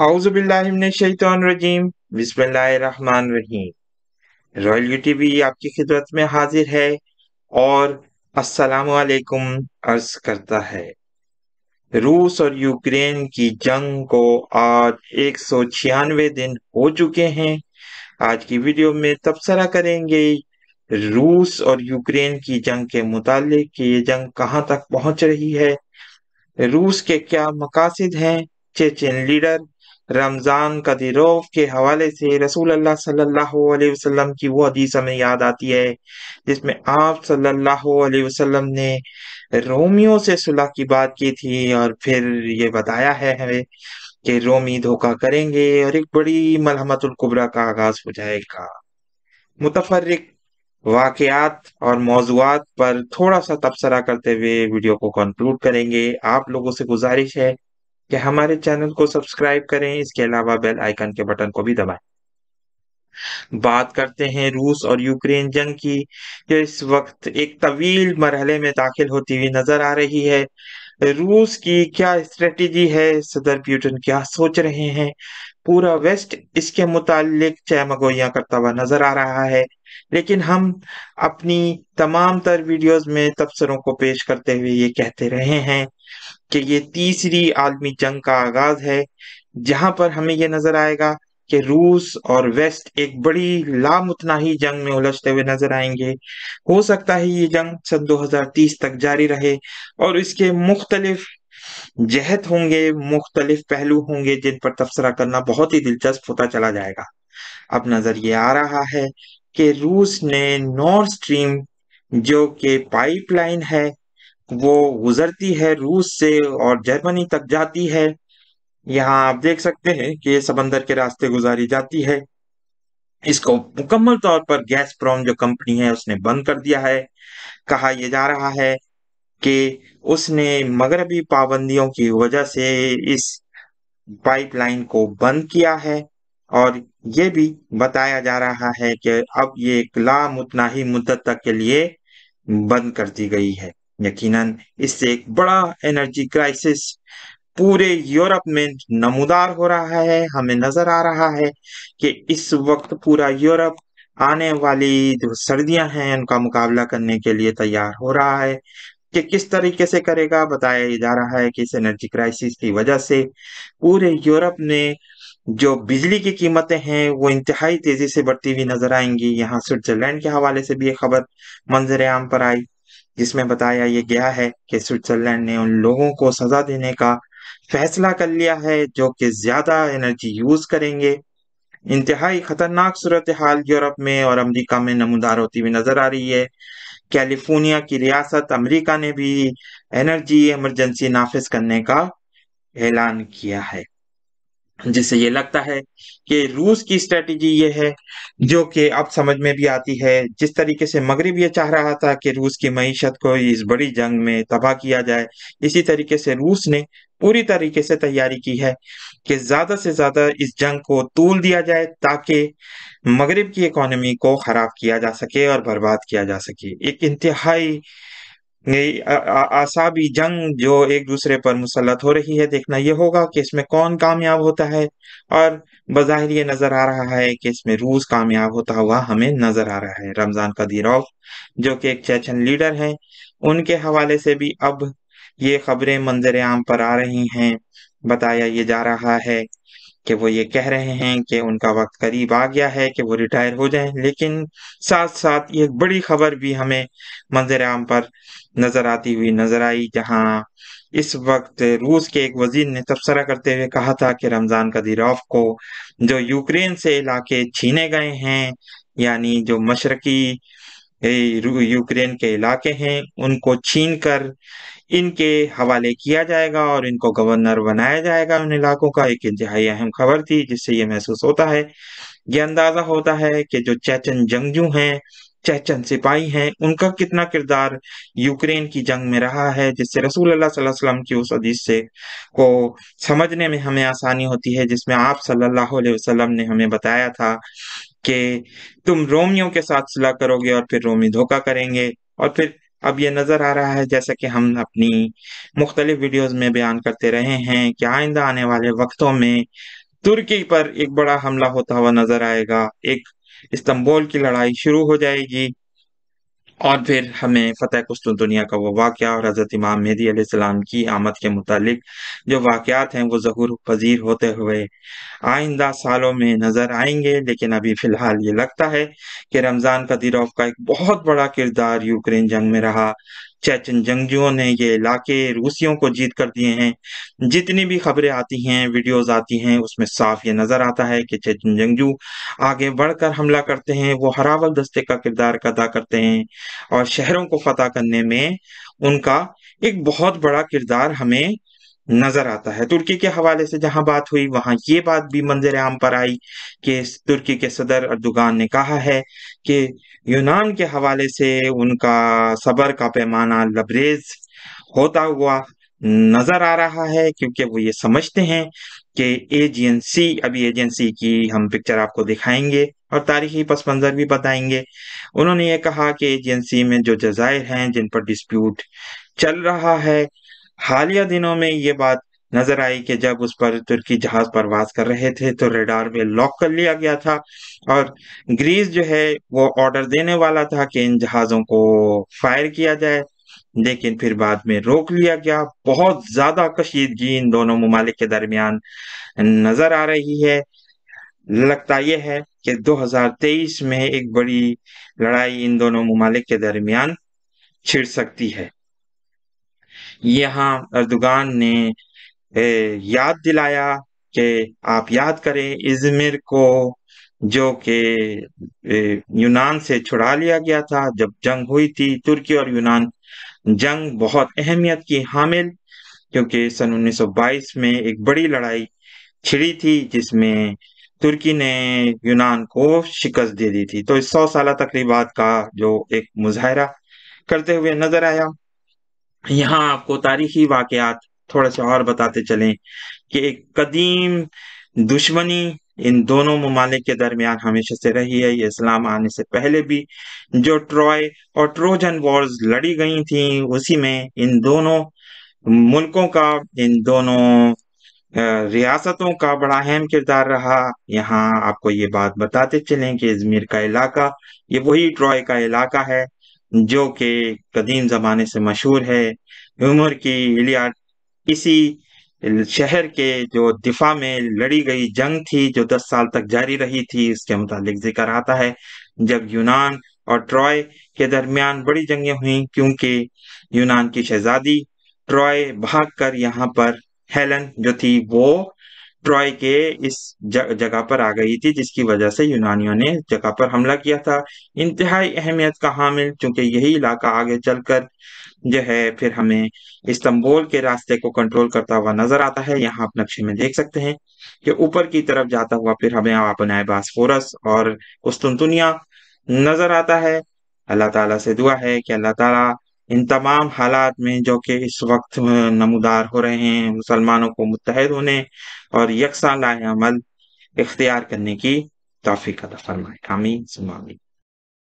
हाउज़बिल्लिमिनशैतरजीम बिस्मिल्लाहिर्रहमानिर्रहीम royal UTV आपकी खिदमत में हाजिर है और अस्सलाम वालेकुम अर्ज करता है रूस और यूक्रेन की जंग को आज एक सौ छियानवे दिन हो चुके हैं आज की वीडियो में तबसरा करेंगे रूस और यूक्रेन की जंग के मुताल कि ये जंग कहाँ तक पहुंच रही है रूस के क्या मकासद हैं चेचन लीडर रमज़ान कदी रोग के हवाले से रसूल अल्लाह सल्लल्लाहु अलैहि वसल्लम की वो हदीस हमें याद आती है जिसमें आप सल्लल्लाहु अलैहि वसल्लम ने रोमियों से सुलह की बात की थी और फिर ये बताया है हमें कि रोमी धोखा करेंगे और एक बड़ी मलहमतुल कुबरा का आगाज हो जाएगा मुतफरक वाकयात और मौजूद पर थोड़ा सा तबसरा करते हुए वीडियो को कंक्लूड करेंगे आप लोगों से गुजारिश है कि हमारे चैनल को सब्सक्राइब करें इसके अलावा बेल आइकन के बटन को भी दबाएं बात करते हैं रूस और यूक्रेन जंग की जो इस वक्त एक तवील मरहले में दाखिल होती हुई नजर आ रही है रूस की क्या स्ट्रेटेजी है सदर प्यूटन क्या सोच रहे हैं पूरा वेस्ट इसके मुतालिक मगोया करता हुआ नजर आ रहा है लेकिन हम अपनी तमाम तर वीडियोस में तबसरों को पेश करते हुए ये कहते रहे हैं कि ये तीसरी आलमी जंग का आगाज है जहां पर हमें ये नजर आएगा कि रूस और वेस्ट एक बड़ी लामुतनाही जंग में उलझते हुए नजर आएंगे हो सकता है ये जंग सन 2030 तक जारी रहे और इसके मुख्तलिफ जहत होंगे मुख्तलिफ पहलू होंगे जिन पर तबसरा करना बहुत ही दिलचस्प होता चला जाएगा अब नजर ये आ रहा है कि रूस ने नॉर्थ स्ट्रीम जो कि पाइपलाइन है वो गुजरती है रूस से और जर्मनी तक जाती है यहाँ आप देख सकते हैं कि ये समंदर के रास्ते गुजारी जाती है इसको मुकम्मल तौर पर गैस प्रॉम जो कंपनी है उसने बंद कर दिया है कहा यह जा रहा है कि उसने मगरबी पाबंदियों की वजह से इस पाइपलाइन को बंद किया है और ये भी बताया जा रहा है कि अब ये लाम उतना ही मुद्दत तक के लिए बंद कर दी गई है यकीनन इससे एक बड़ा एनर्जी क्राइसिस पूरे यूरोप में नमोदार हो रहा है हमें नजर आ रहा है कि इस वक्त पूरा यूरोप आने वाली जो सर्दियां हैं उनका मुकाबला करने के लिए तैयार हो रहा है कि किस तरीके से करेगा बताया जा रहा है कि इस एनर्जी क्राइसिस की वजह से पूरे यूरोप में जो बिजली की कीमतें हैं वो इंतहाई तेजी से बढ़ती हुई नजर आएंगी यहाँ स्विट्जरलैंड के हवाले से भी एक खबर मंजर आम पर आई जिसमें बताया ये गया है कि स्विट्जरलैंड ने उन लोगों को सजा देने का फैसला कर लिया है जो कि ज्यादा एनर्जी यूज करेंगे इंतहाई खतरनाक सूरत हाल यूरोप में और अमरीका में नमदार होती हुई नजर आ रही है कैलिफोर्निया की रियासत अमरीका ने भी एनर्जी एमरजेंसी नाफिज करने का ऐलान किया है जिससे ये लगता है कि रूस की स्ट्रेटजी ये है जो कि अब समझ में भी आती है जिस तरीके से मगरब ये चाह रहा था कि रूस की मीशत को इस बड़ी जंग में तबाह किया जाए इसी तरीके से रूस ने पूरी तरीके से तैयारी की है कि ज्यादा से ज्यादा इस जंग को तूल दिया जाए ताकि मगरब की इकोनॉमी को खराब किया जा सके और बर्बाद किया जा सके एक इंतहाई आसाबी जंग जो एक दूसरे पर मुसलत हो रही है देखना यह होगा कि इसमें कौन कामयाब होता है और बाहर ये नज़र आ रहा है कि इसमें रूस कामयाब होता हुआ हमें नज़र आ रहा है रमज़ान कदीरोव जो कि एक चेचन लीडर है उनके हवाले से भी अब ये खबरें मंजर आम पर आ रही हैं बताया ये जा रहा है कि वो ये कह रहे हैं कि उनका वक्त करीब आ गया है कि वो रिटायर हो जाएं लेकिन साथ साथ ये बड़ी खबर भी हमें मंजर आम पर नजर आती हुई नजर आई जहां इस वक्त रूस के एक वजीर ने तबसरा करते हुए कहा था कि रमजान कदिरोव को जो यूक्रेन से इलाके छीने गए हैं यानी जो मशरकी यूक्रेन के इलाके हैं उनको छीन कर इनके हवाले किया जाएगा और इनको गवर्नर बनाया जाएगा उन इलाकों का एक इंतहाई अहम खबर थी जिससे ये महसूस होता है ये अंदाजा होता है कि जो चैचन जंगजू हैं चैचन सिपाही हैं उनका कितना किरदार यूक्रेन की जंग में रहा है जिससे रसूल अल्लाह वसल्लम की उस हदीस से को समझने में हमें आसानी होती है जिसमें आप सल्लल्लाहु अलैहि वसल्लम ने हमें बताया था कि तुम रोमियों के साथ सुलह करोगे और फिर रोमी धोखा करेंगे और फिर अब ये नज़र आ रहा है जैसा कि हम अपनी मुख्तलिफ वीडियोज में बयान करते रहे हैं कि आइंदा आने वाले वक्तों में तुर्की पर एक बड़ा हमला होता हुआ नजर आएगा एक इस्तंबोल की लड़ाई शुरू हो जाएगी और फिर हमें फ़तेह कुस्तुनतुनिया का वो वाक़ और हज़रत इमाम मेहदी सलाम की आमद के मुतालिक जो वाक़ात हैं वो ज़हूर पजीर होते हुए आइंदा सालों में नज़र आएंगे लेकिन अभी फ़िलहाल ये लगता है कि रमज़ान कदिरोव का एक बहुत बड़ा किरदार यूक्रेन जंग में रहा चेचन जंगजुओं ने ये इलाके रूसियों को जीत कर दिए हैं जितनी भी खबरें आती हैं वीडियोस आती हैं उसमें साफ ये नजर आता है कि चेचन जंगजू आगे बढ़कर हमला करते हैं वो हरावल दस्ते का किरदार अदा करते हैं और शहरों को फतेह करने में उनका एक बहुत बड़ा किरदार हमें नजर आता है तुर्की के हवाले से जहां बात हुई वहां ये बात भी मंजर आम पर आई कि तुर्की के सदर अर्दुगान ने कहा है कि यूनान के हवाले से उनका सबर का पैमाना लबरेज होता हुआ नजर आ रहा है क्योंकि वो ये समझते हैं कि एजेंसी अभी एजेंसी की हम पिक्चर आपको दिखाएंगे और तारीखी पस मंजर भी बताएंगे उन्होंने ये कहा कि एजेंसी में जो जजायर हैं जिन पर डिस्प्यूट चल रहा है हालिया दिनों में ये बात नजर आई कि जब उस पर तुर्की जहाज परवाज कर रहे थे तो रेडार में लॉक कर लिया गया था और ग्रीस जो है वो ऑर्डर देने वाला था कि इन जहाज़ों को फायर किया जाए लेकिन फिर बाद में रोक लिया गया बहुत ज्यादा कशीदगी इन दोनों ममालिक के दरमियान नजर आ रही है लगता यह है कि 2023 में एक बड़ी लड़ाई इन दोनों ममालिक के दरमियान छिड़ सकती है यहाँ अर्दुगान ने याद दिलाया कि आप याद करें इजमिर को जो कि यूनान से छुड़ा लिया गया था जब जंग हुई थी तुर्की और यूनान जंग बहुत अहमियत की हामिल क्योंकि सन 1922 में एक बड़ी लड़ाई छिड़ी थी जिसमें तुर्की ने यूनान को शिकस्त दे दी थी तो इस सौ साल तकरीबा का जो एक मुजाहरा करते हुए नजर आया यहाँ आपको तारीखी वाकयात थोड़ा सा और बताते चलें कि एक कदीम दुश्मनी इन दोनों ममालिक के दरमियान हमेशा से रही है ये इस्लाम आने से पहले भी जो ट्रॉय और ट्रोजन वॉर्स लड़ी गई थी उसी में इन दोनों मुल्कों का इन दोनों रियासतों का बड़ा अहम किरदार रहा यहाँ आपको ये बात बताते चलें कि इजमिर का इलाका ये वही ट्रॉय का इलाका है जो कि कदीम ज़माने से मशहूर है उमर की इलियाड इसी शहर के जो दिफा में लड़ी गई जंग थी जो दस साल तक जारी रही थी उसके मुतालिक जिक्र आता है जब यूनान और ट्रॉय के दरमियान बड़ी जंगें हुई क्योंकि यूनान की शहजादी ट्रॉय भागकर यहाँ पर हेलन जो थी वो ट्रॉय के इस जगह पर आ गई थी जिसकी वजह से यूनानियों ने जगह पर हमला किया था इंतहाई अहमियत का हामिल चूंकि यही इलाका आगे चलकर जो है फिर हमें इस्तंबोल के रास्ते को कंट्रोल करता हुआ नजर आता है यहाँ आप नक्शे में देख सकते हैं कि ऊपर की तरफ जाता हुआ फिर हमें अपनाए बासफोरस और कुस्तुनतुनिया नजर आता है अल्लाह ताला से दुआ है कि अल्लाह ताला इन तमाम हालात में जो कि इस वक्त नमदार हो रहे हैं मुसलमानों को मुतहद होने और यकसा अमल इख्तियार करने की तोफ़ी का फरमाए मामी